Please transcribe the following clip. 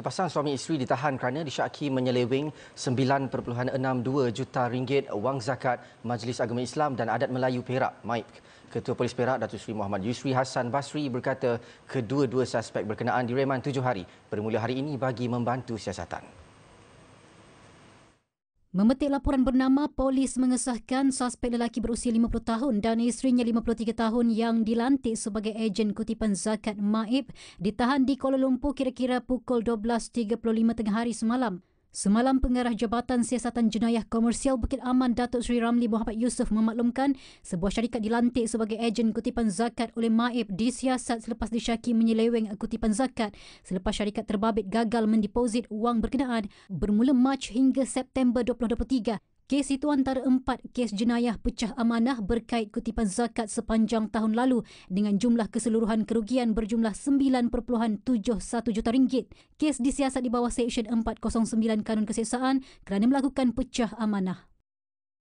Sepasang suami isteri ditahan kerana disyaki menyeleweng 9.62 juta ringgit wang zakat Majlis Agama Islam dan Adat Melayu Perak, MAIPK. Ketua Polis Perak, Datuk Seri Muhammad Yusri Hassan Basri berkata kedua-dua suspek berkenaan direman tujuh hari bermula hari ini bagi membantu siasatan. Memetik laporan bernama, polis mengesahkan suspek lelaki berusia 50 tahun dan isterinya 53 tahun yang dilantik sebagai ejen kutipan zakat Maib ditahan di Kuala Lumpur kira-kira pukul 12.35 tengah hari semalam. Semalam pengarah Jabatan Siasatan Jenayah Komersial Bukit Aman Datuk Seri Ramli Muhammad Yusof memaklumkan sebuah syarikat dilantik sebagai ejen kutipan zakat oleh Maib disiasat selepas disyaki menyeleweng kutipan zakat selepas syarikat terbabit gagal mendeposit wang berkenaan bermula Mac hingga September 2023. Kes itu antara empat kes jenayah pecah amanah berkait kutipan zakat sepanjang tahun lalu dengan jumlah keseluruhan kerugian berjumlah 9.71 juta ringgit. Kes disiasat di bawah Seksyen 409 Kanun Kesiksaan kerana melakukan pecah amanah.